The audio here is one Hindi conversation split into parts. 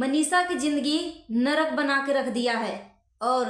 मनीषा की जिंदगी नरक बना के रख दिया है और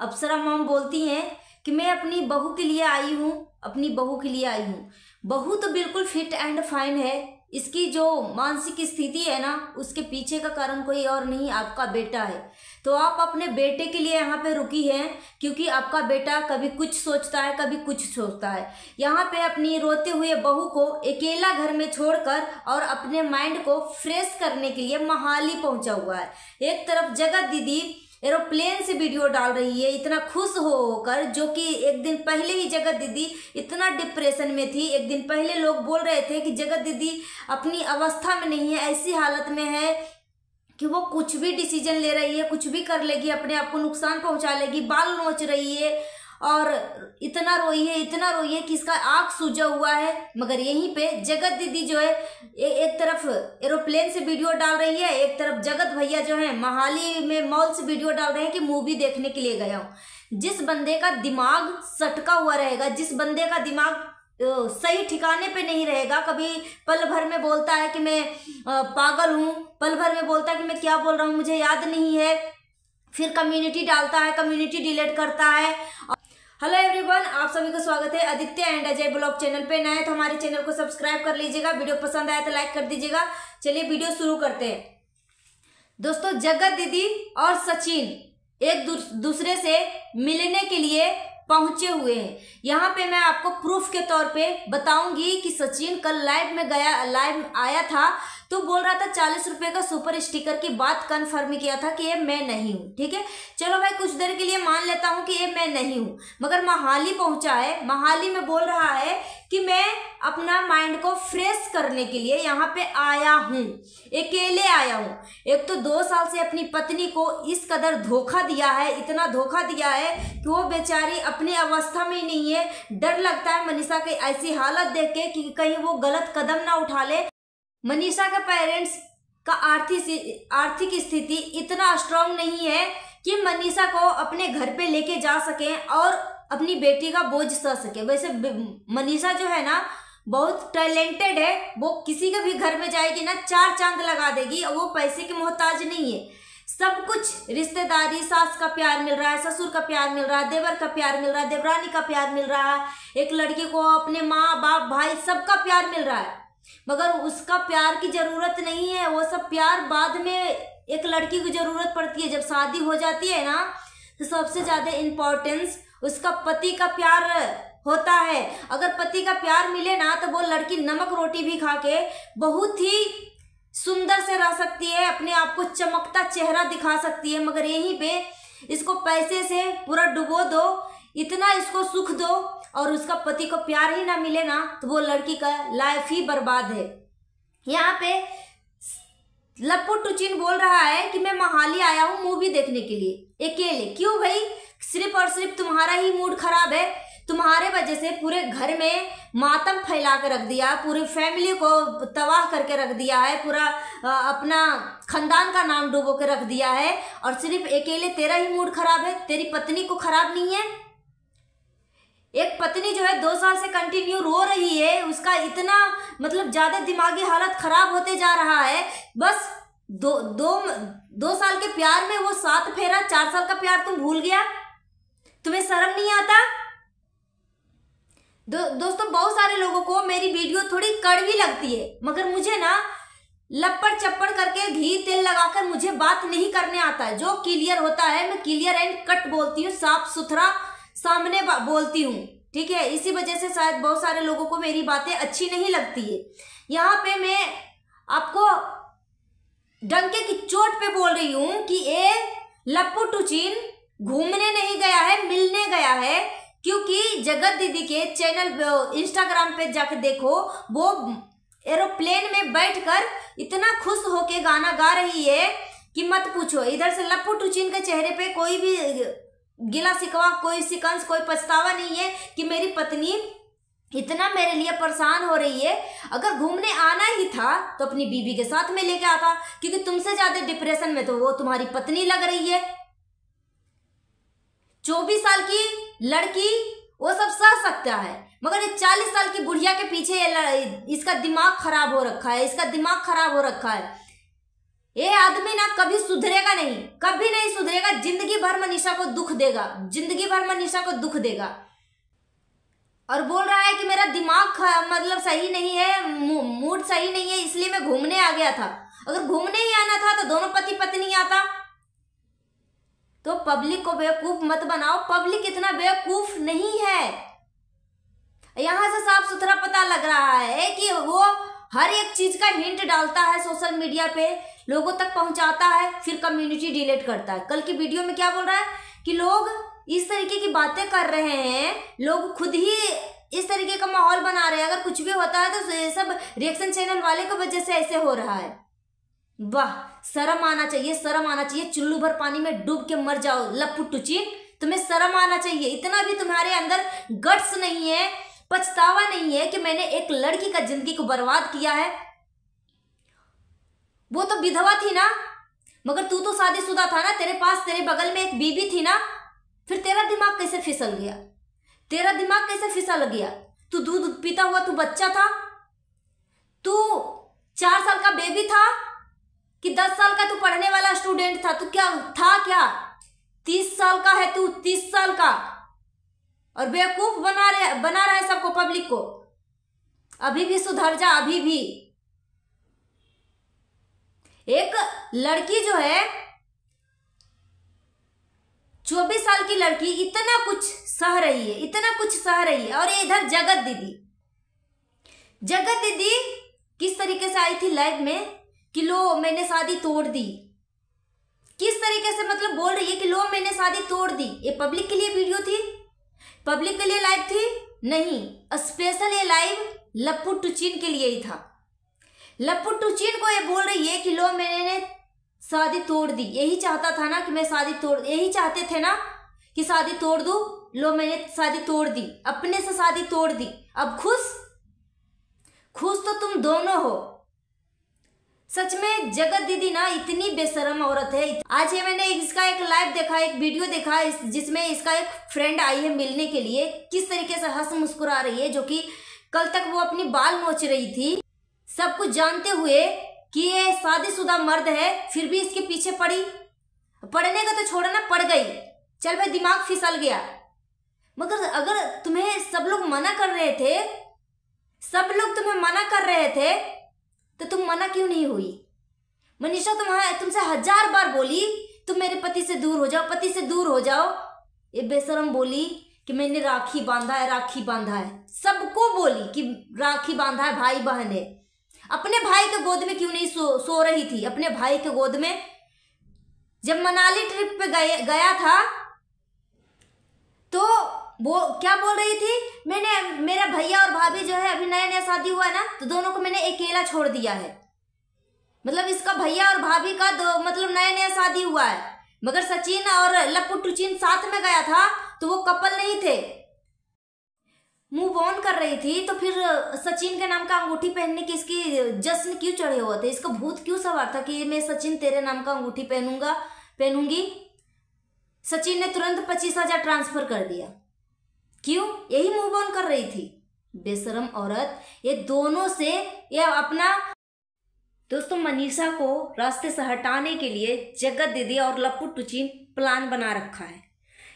अप्सरा मॉम बोलती हैं कि मैं अपनी बहू के लिए आई हूँ अपनी बहू के लिए आई हूँ बहू तो बिल्कुल फिट एंड फाइन है इसकी जो मानसिक स्थिति है ना उसके पीछे का कारण कोई और नहीं आपका बेटा है तो आप अपने बेटे के लिए यहाँ पे रुकी हैं क्योंकि आपका बेटा कभी कुछ सोचता है कभी कुछ सोचता है यहाँ पे अपनी रोते हुए बहू को अकेला घर में छोड़कर और अपने माइंड को फ्रेश करने के लिए महाली पहुँचा हुआ है एक तरफ जगत दीदी एरोप्लेन से वीडियो डाल रही है इतना खुश हो होकर जो कि एक दिन पहले ही जगत दीदी इतना डिप्रेशन में थी एक दिन पहले लोग बोल रहे थे कि जगत दीदी अपनी अवस्था में नहीं है ऐसी हालत में है कि वो कुछ भी डिसीजन ले रही है कुछ भी कर लेगी अपने आप को नुकसान पहुंचा लेगी बाल नोच रही है और इतना रोई है इतना रोई है कि इसका आँख सूजा हुआ है मगर यहीं पे जगत दीदी जो है ए, एक तरफ एरोप्लेन से वीडियो डाल रही है एक तरफ जगत भैया जो है मोहाली में मॉल से वीडियो डाल रहे हैं कि मूवी देखने के लिए गया हूँ जिस बंदे का दिमाग सटका हुआ रहेगा जिस बंदे का दिमाग सही ठिकाने पे नहीं रहेगा कभी पल भर में बोलता है कि मैं पागल हूँ पल भर में बोलता है कि मैं क्या बोल रहा हूँ मुझे याद नहीं है फिर कम्युनिटी डालता है कम्युनिटी डिलीट करता है हेलो एवरीवन आप सभी का स्वागत है Aditya and Ajay blog channel पे नए तो हमारे चैनल को सब्सक्राइब कर लीजिएगा वीडियो पसंद आया तो लाइक कर दीजिएगा चलिए वीडियो शुरू करते हैं दोस्तों जगत दीदी और सचिन एक दूसरे से मिलने के लिए पहुंचे हुए हैं यहाँ पे मैं आपको प्रूफ के तौर पे बताऊंगी कि सचिन कल लाइव में गया लाइव आया था तो बोल रहा था चालीस रुपये का सुपर स्टिकर की बात कन्फर्म किया था कि ये मैं नहीं हूँ ठीक है चलो मैं कुछ देर के लिए मान लेता हूँ कि ये मैं नहीं हूँ मगर मोहाली पहुँचा है मोहाली में बोल रहा है कि मैं अपना माइंड को फ्रेश करने के लिए यहाँ पे आया हूँ अकेले आया हूँ एक तो दो साल से अपनी पत्नी को इस कदर धोखा दिया है इतना धोखा दिया है कि वो बेचारी अपनी अवस्था में ही नहीं है डर लगता है मनीषा की ऐसी हालत देख के कि कहीं वो गलत कदम ना उठा ले मनीषा का पेरेंट्स का आर्थिक आर्थिक स्थिति इतना स्ट्रांग नहीं है कि मनीषा को अपने घर पे लेके जा सके और अपनी बेटी का बोझ सह सके वैसे मनीषा जो है ना बहुत टैलेंटेड है वो किसी के भी घर में जाएगी ना चार चांद लगा देगी और वो पैसे के मोहताज नहीं है सब कुछ रिश्तेदारी सास का प्यार मिल रहा है ससुर का प्यार मिल रहा है देवर का प्यार मिल रहा है देवरानी का प्यार मिल रहा है एक लड़की को अपने माँ बाप भाई सबका प्यार मिल रहा है मगर उसका प्यार की ज़रूरत नहीं है वो सब प्यार बाद में एक लड़की को ज़रूरत पड़ती है जब शादी हो जाती है ना तो सबसे ज़्यादा इम्पोर्टेंस उसका पति का प्यार होता है अगर पति का प्यार मिले ना तो वो लड़की नमक रोटी भी खा के बहुत ही सुंदर से रह सकती है अपने आप को चमकता चेहरा दिखा सकती है मगर यहीं पे इसको पैसे से पूरा डुबो दो इतना इसको सुख दो और उसका पति को प्यार ही ना मिले ना तो वो लड़की का लाइफ ही बर्बाद है यहाँ पे लपू टुचिन बोल रहा है कि मैं मोहाली आया हूँ मूवी देखने के लिए अकेले क्यों भाई सिर्फ और सिर्फ तुम्हारा ही मूड खराब है तुम्हारे वजह से पूरे घर में मातम फैला कर रख दिया पूरी फैमिली को तबाह करके रख दिया है पूरा अपना खानदान का नाम डूबो के रख दिया है और सिर्फ अकेले तेरा ही मूड खराब है तेरी पत्नी को खराब नहीं है एक पत्नी जो है दो साल से कंटिन्यू रो रही है उसका इतना मतलब ज़्यादा दिमागी हालत ख़राब होते जा रहा है बस दो दो दो साल के प्यार में वो सात फेरा चार साल का प्यार तुम भूल गया तुम्हें शर्म नहीं आता दो, दोस्तों बहुत सारे लोगों को मेरी वीडियो थोड़ी कड़वी लगती है मगर मुझे ना लपड़ चप्पड़ करके घी तेल लगाकर मुझे बात नहीं करने आता जो क्लियर होता है मैं क्लियर एंड कट बोलती हूँ साफ सुथरा सामने बोलती हूँ ठीक है इसी वजह से शायद बहुत सारे लोगों को मेरी बातें अच्छी नहीं लगती है यहाँ पे मैं आपको डंके की चोट पे बोल रही हूँ कि ये लप्पू टुचिन घूमने नहीं गया है मिलने गया है क्योंकि जगत दीदी के चैनल इंस्टाग्राम पे जाके देखो वो एरोप्लेन में बैठकर इतना खुश होके गाना गा रही है कि मत पूछो इधर से लप्पू टुचिन के चेहरे पे कोई भी गिला शिकवा कोई सिकंस कोई पछतावा नहीं है कि मेरी पत्नी इतना मेरे लिए परेशान हो रही है अगर घूमने आना ही था तो अपनी बीबी के साथ में लेके आता क्योंकि तुमसे ज्यादा डिप्रेशन में तो वो तुम्हारी पत्नी लग रही है चौबीस साल की लड़की वो सब सह सकता है मगर ये चालीस साल की बुढ़िया के पीछे इसका दिमाग खराब हो रखा है इसका दिमाग खराब हो रखा है ये आदमी ना कभी सुधरेगा नहीं कभी नहीं सुधरेगा जिंदगी भर मनीषा को दुख देगा जिंदगी भर मनीषा को दुख देगा और बोल रहा है कि मेरा दिमाग मतलब सही नहीं है मूड सही नहीं है इसलिए मैं घूमने आ गया था अगर घूमने ही आना था तो दोनों पति पत्नी आता तो पब्लिक को बेवकूफ मत बनाओ पब्लिक इतना बेवकूफ नहीं है यहां से साफ सुथरा पता लग रहा है कि वो हर एक चीज़ का हिंट डालता है सोशल मीडिया पे लोगों तक पहुंचाता है फिर कम्युनिटी डिलीट करता है कल की वीडियो में क्या बोल रहा है कि लोग इस तरीके की बातें कर रहे हैं लोग खुद ही इस तरीके का माहौल बना रहे हैं अगर कुछ भी होता है तो ये सब रिएक्शन चैनल वाले की वजह से ऐसे हो रहा है वाह शर्म आना चाहिए शर्म आना चाहिए चुल्लू भर पानी में डूब के मर जाओ लपुट तुम्हें शर्म आना चाहिए इतना भी तुम्हारे अंदर गट्स नहीं है पछतावा नहीं है कि मैंने एक लड़की का जिंदगी को बर्बाद किया है वो तो विधवा थी ना मगर तू तो शादीशुदा था ना तेरे पास तेरे बगल में एक बीबी थी ना फिर तेरा दिमाग कैसे फिसल गया तेरा दिमाग कैसे फिसल गया तू दूध पीता हुआ तू बच्चा था तू चार साल का बेबी था कि दस साल का तू पढ़ने वाला स्टूडेंट था तू क्या था क्या तीस साल का है तू तीस साल का और बेवकूफ बना रहे बना रहा है सबको पब्लिक को अभी भी सुधर जा अभी भी एक लड़की जो है चौबीस साल की लड़की इतना कुछ सह रही है इतना कुछ सह रही है और ये इधर जगत दीदी जगत दीदी किस तरीके से आई थी लाइफ में कि लो मैंने शादी तोड़ दी किस तरीके से मतलब बोल रही है कि लो मैंने शादी तोड़ दी ये पब्लिक के लिए वीडियो थी पब्लिक के लिए लाइव थी नहीं स्पेशल ये लाइव लप्पू टुचीन के लिए ही था लप्पू टुचीन को ये बोल रही है कि लो मैंने शादी तोड़ दी यही चाहता था ना कि मैं शादी तोड़ यही चाहते थे ना कि शादी तोड़ दू लो मैंने शादी तोड़ दी अपने से शादी तोड़ दी अब खुश खुश तो तुम दोनों हो सच में जगत दीदी ना इतनी बेशरम औरत है आज ये मैंने इसका एक लाइव देखा एक वीडियो देखा इस, जिसमें इसका एक फ्रेंड आई है मिलने के लिए किस तरीके से हंस मुस्कुरा रही है जो कि कल तक वो अपनी बाल नोच रही थी सब कुछ जानते हुए कि ये शादीशुदा मर्द है फिर भी इसके पीछे पड़ी पढ़ने का तो छोड़ना पड़ गई चल भाई दिमाग फिसल गया मगर अगर तुम्हें सब लोग मना कर रहे थे सब लोग तुम्हें मना कर रहे थे तो तुम मना क्यों नहीं हुई मनीषा तुम हाँ, तुमसे हजार बार बोली तुम मेरे पति से दूर हो जाओ पति से दूर हो जाओ ये बेसरम बोली कि मैंने राखी बांधा है राखी बांधा है सबको बोली कि राखी बांधा है भाई बहन है अपने भाई के गोद में क्यों नहीं सो सो रही थी अपने भाई के गोद में जब मनाली ट्रिप पे गए गया था तो वो क्या बोल रही थी मैंने मेरा भैया और भाभी जो है अभी नया नया शादी हुआ है ना तो दोनों को मैंने अकेला छोड़ दिया है मतलब इसका भैया और भाभी का दो मतलब नया नया शादी हुआ है मगर सचिन और लप्पू टुचिन साथ में गया था तो वो कपल नहीं थे मूव ऑन कर रही थी तो फिर सचिन के नाम का अंगूठी पहनने की इसकी जश्न क्यों चढ़े हुए थे इसका भूत क्यों सवार था कि मैं सचिन तेरे नाम का अंगूठी पहनूंगा पहनूंगी सचिन ने तुरंत पच्चीस हजार ट्रांसफर कर दिया क्यों यही मुंह बंद कर रही थी बेशरम औरत ये दोनों से यह अपना दोस्तों मनीषा को रास्ते से हटाने के लिए जगत दीदी और लप्पू टुची प्लान बना रखा है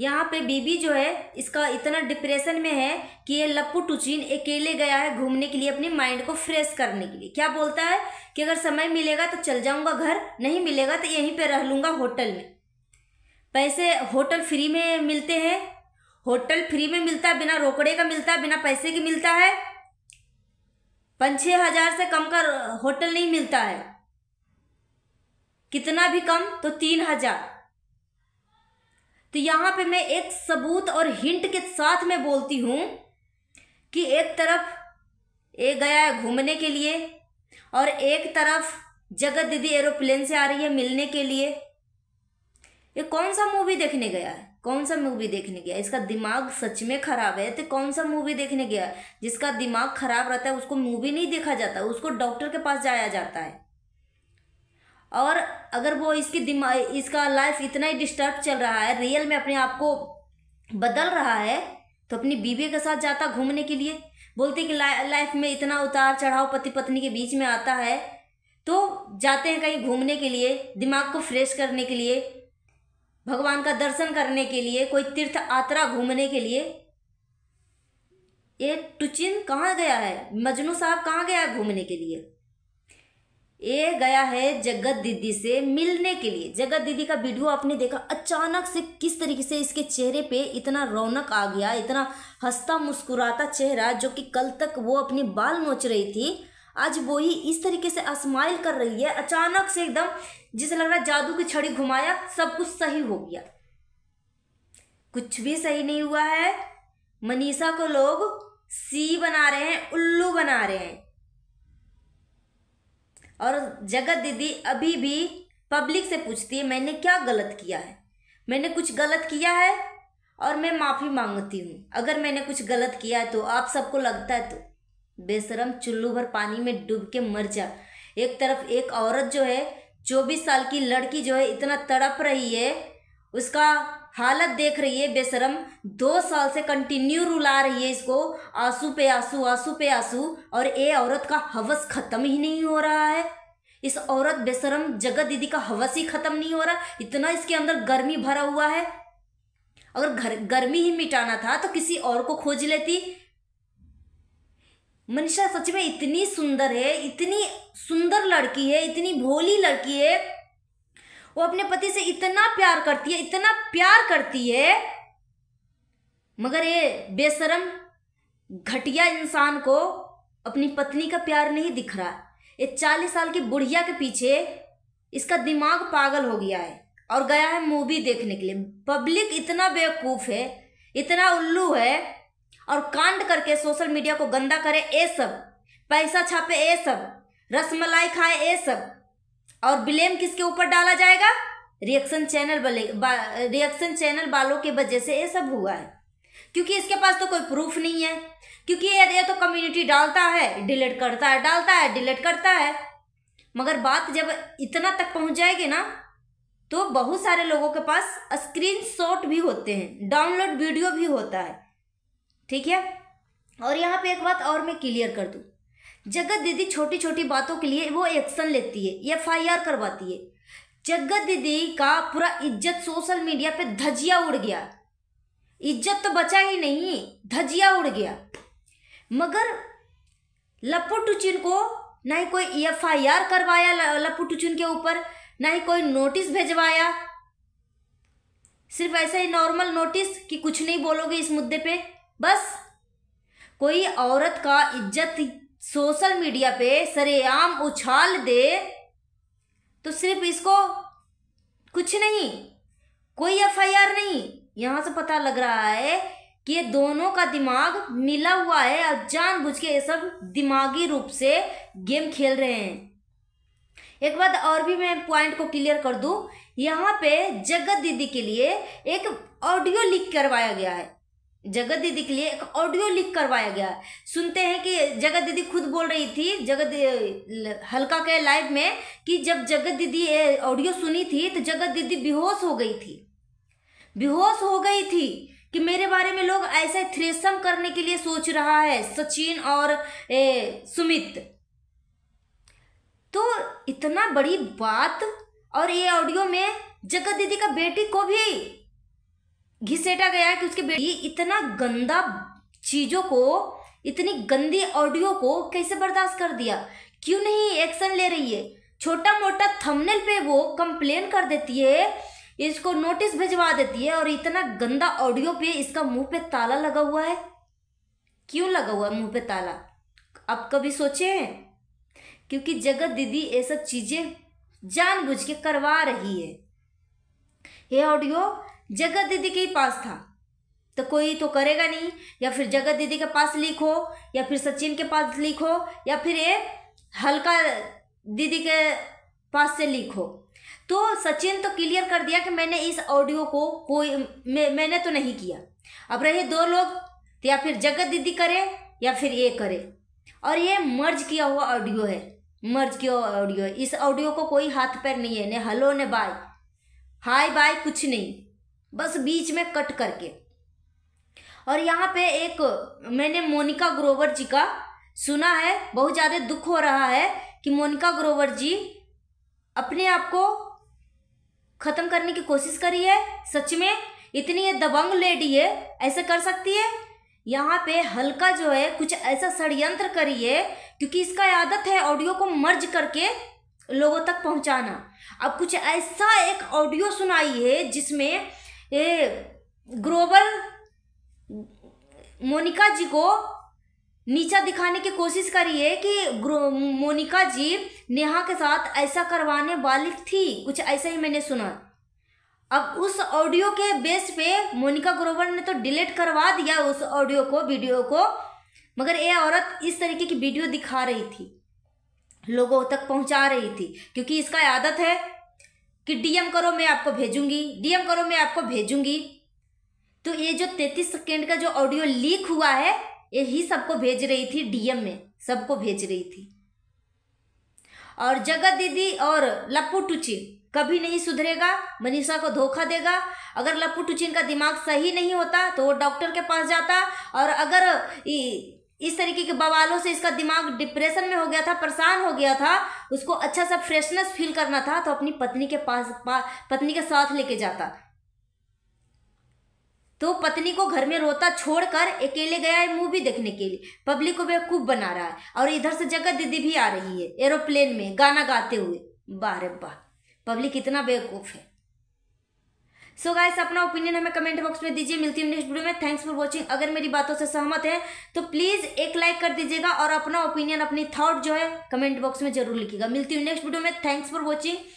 यहाँ पे बीबी जो है इसका इतना डिप्रेशन में है कि ये लप्पू टुचिन अकेले गया है घूमने के लिए अपने माइंड को फ्रेश करने के लिए क्या बोलता है कि अगर समय मिलेगा तो चल जाऊँगा घर नहीं मिलेगा तो यहीं पे रह लूँगा होटल में पैसे होटल फ्री में मिलते हैं होटल फ्री में मिलता है बिना रोकड़े का मिलता है बिना पैसे की मिलता है पाँच छः हज़ार से कम का होटल नहीं मिलता है कितना भी कम तो तीन हज़ार तो यहाँ पे मैं एक सबूत और हिंट के साथ में बोलती हूँ कि एक तरफ ए गया है घूमने के लिए और एक तरफ जगत दीदी एरोप्लेन से आ रही है मिलने के लिए ये कौन सा मूवी देखने गया है कौन सा मूवी देखने गया इसका दिमाग सच में खराब है तो कौन सा मूवी देखने गया जिसका दिमाग खराब रहता है उसको मूवी नहीं देखा जाता उसको डॉक्टर के पास जाया जाता है और अगर वो इसके दिमाग इसका लाइफ इतना ही डिस्टर्ब चल रहा है रियल में अपने आप को बदल रहा है तो अपनी बीवी के साथ जाता घूमने के लिए बोलते कि ला, लाइफ में इतना उतार चढ़ाव पति पत्नी के बीच में आता है तो जाते हैं कहीं घूमने के लिए दिमाग को फ्रेश करने के लिए भगवान का दर्शन करने के लिए कोई तीर्थ यात्रा घूमने के लिए ये टुचिन कहाँ गया है मजनू साहब कहाँ गया है घूमने के लिए ये गया है जगत दीदी से मिलने के लिए जगत दीदी का वीडियो आपने देखा अचानक से किस तरीके से इसके चेहरे पे इतना रौनक आ गया इतना हंसता मुस्कुराता चेहरा जो कि कल तक वो अपनी बाल नोच रही थी आज वो ही इस तरीके से स्माइल कर रही है अचानक से एकदम जिसे लग रहा है जादू की छड़ी घुमाया सब कुछ सही हो गया कुछ भी सही नहीं हुआ है मनीषा को लोग सी बना रहे हैं उल्लू बना रहे हैं और जगत दीदी अभी भी पब्लिक से पूछती है मैंने क्या गलत किया है मैंने कुछ गलत किया है और मैं माफ़ी मांगती हूँ अगर मैंने कुछ गलत किया है तो आप सबको लगता है तो बेशरम चुल्लू भर पानी में डूब के मर जा एक तरफ एक औरत जो है चौबीस साल की लड़की जो है इतना तड़प रही है उसका हालत देख रही है बेशरम दो साल से कंटिन्यू रुला रही है इसको आंसू पे आंसू आंसू पे आंसू और ये औरत का हवस ख़त्म ही नहीं हो रहा है इस औरत बेशरम जगत दीदी का हवस ही ख़त्म नहीं हो रहा इतना इसके अंदर गर्मी भरा हुआ है अगर घर गर्मी ही मिटाना था तो किसी और को खोज लेती मनीषा सच में इतनी सुंदर है इतनी सुंदर लड़की है इतनी भोली लड़की है वो अपने पति से इतना प्यार करती है इतना प्यार करती है मगर ये बेशरम घटिया इंसान को अपनी पत्नी का प्यार नहीं दिख रहा ये चालीस साल की बुढ़िया के पीछे इसका दिमाग पागल हो गया है और गया है मूवी देखने के लिए पब्लिक इतना बेवकूफ़ है इतना उल्लू है और कांड करके सोशल मीडिया को गंदा करे ये सब पैसा छापे ये सब रसमलाई खाए ये सब और ब्लेम किसके ऊपर डाला जाएगा रिएक्शन चैनल वाले रिएक्शन चैनल वालों की वजह से ये सब हुआ है क्योंकि इसके पास तो कोई प्रूफ नहीं है क्योंकि ये ये तो कम्युनिटी डालता है डिलीट करता है डालता है डिलीट करता है मगर बात जब इतना तक पहुंच जाएगी ना तो बहुत सारे लोगों के पास स्क्रीन शॉट भी होते हैं डाउनलोड वीडियो भी होता है ठीक है और यहाँ पे एक बात और मैं क्लियर कर दूँ जगत दीदी छोटी छोटी बातों के लिए वो एक्शन लेती है एफ आई आर करवाती है जगत दीदी का पूरा इज्जत सोशल मीडिया पे धजिया उड़ गया इज्जत तो बचा ही नहीं धजिया उड़ गया मगर लपू टुचिन को ना ही कोई एफ आई आर करवाया लपू टुचिन के ऊपर ना ही कोई नोटिस भेजवाया सिर्फ ऐसा ही नॉर्मल नोटिस कि कुछ नहीं बोलोगे इस मुद्दे पे बस कोई औरत का इज्जत सोशल मीडिया पे सरेआम उछाल दे तो सिर्फ इसको कुछ नहीं कोई आर नहीं यहाँ से पता लग रहा है कि ये दोनों का दिमाग मिला हुआ है और जानबूझ के ये सब दिमागी रूप से गेम खेल रहे हैं एक बात और भी मैं पॉइंट को क्लियर कर दूं यहाँ पे जगत दीदी के लिए एक ऑडियो लीक करवाया गया है जगत दीदी के लिए एक ऑडियो लिख करवाया गया सुनते हैं कि जगत दीदी खुद बोल रही थी जगत हल्का के लाइव में कि जब जगत दीदी ऑडियो सुनी थी तो जगत दीदी बेहोश हो गई थी बेहोश हो गई थी कि मेरे बारे में लोग ऐसे थ्रेसम करने के लिए सोच रहा है सचिन और ए, सुमित तो इतना बड़ी बात और ये ऑडियो में जगत दीदी का बेटी को भी घिसेटा गया है कि उसके बेटी इतना गंदा चीज़ों को इतनी गंदी ऑडियो को कैसे बर्दाश्त कर दिया क्यों नहीं एक्शन ले रही है छोटा मोटा थंबनेल पे वो कंप्लेन कर देती है इसको नोटिस भिजवा देती है और इतना गंदा ऑडियो पे इसका मुंह पे ताला लगा हुआ है क्यों लगा हुआ है मुंह पे ताला आप कभी सोचे हैं क्योंकि जगत दीदी ये सब चीज़ें जानबूझ के करवा रही है ये ऑडियो जगत दीदी के ही पास था तो कोई तो करेगा नहीं या फिर जगत दीदी के पास लिखो या फिर सचिन के पास लिखो या फिर ये हल्का दीदी के पास से लिखो तो सचिन तो क्लियर कर दिया कि मैंने इस ऑडियो को कोई मैं, मैंने तो नहीं किया अब रहे दो लोग तो या फिर जगत दीदी करे या फिर ये करे और ये मर्ज किया हुआ ऑडियो है मर्ज किया हुआ ऑडियो है इस ऑडियो को कोई हाथ पैर नहीं है ने हलो ने बाय हाय बाय कुछ नहीं बस बीच में कट करके और यहाँ पे एक मैंने मोनिका ग्रोवर जी का सुना है बहुत ज़्यादा दुख हो रहा है कि मोनिका ग्रोवर जी अपने आप को ख़त्म करने की कोशिश करी है सच में इतनी ये दबंग लेडी है ऐसे कर सकती है यहाँ पे हल्का जो है कुछ ऐसा षडयंत्र करिए क्योंकि इसका आदत है ऑडियो को मर्ज करके लोगों तक पहुँचाना अब कुछ ऐसा एक ऑडियो सुनाई है जिसमें ए, ग्रोवर मोनिका जी को नीचा दिखाने की कोशिश करी है कि मोनिका जी नेहा के साथ ऐसा करवाने वाली थी कुछ ऐसा ही मैंने सुना अब उस ऑडियो के बेस पे मोनिका ग्रोवर ने तो डिलीट करवा दिया उस ऑडियो को वीडियो को मगर ये औरत इस तरीके की वीडियो दिखा रही थी लोगों तक पहुंचा रही थी क्योंकि इसका आदत है कि डीएम करो मैं आपको भेजूंगी डीएम करो मैं आपको भेजूंगी तो ये जो तैतीस सेकेंड का जो ऑडियो लीक हुआ है यही सबको भेज रही थी डीएम में सबको भेज रही थी और जगत दीदी और लप्पू टुची कभी नहीं सुधरेगा मनीषा को धोखा देगा अगर लप्पू टुचिन का दिमाग सही नहीं होता तो वो डॉक्टर के पास जाता और अगर इस तरीके के बवालों से इसका दिमाग डिप्रेशन में हो गया था परेशान हो गया था उसको अच्छा सा फ्रेशनेस फील करना था तो अपनी पत्नी के पास पा, पत्नी के साथ लेके जाता तो पत्नी को घर में रोता छोड़कर अकेले गया है मूवी देखने के लिए पब्लिक को बेवकूफ़ बना रहा है और इधर से जगत दीदी भी आ रही है एरोप्लेन में गाना गाते हुए बारे वाह पब्लिक इतना बेवकूफ़ है सो so गाइस अपना ओपिनियन हमें कमेंट बॉक्स में दीजिए मिलती हूँ नेक्स्ट वीडियो में थैंक्स फॉर वॉचिंग अगर मेरी बातों से सहमत है तो प्लीज़ एक लाइक कर दीजिएगा और अपना ओपिनियन अपनी थॉट जो है कमेंट बॉक्स में जरूर लिखिएगा मिलती हूँ नेक्स्ट वीडियो में थैंक्स फॉर वॉचिंग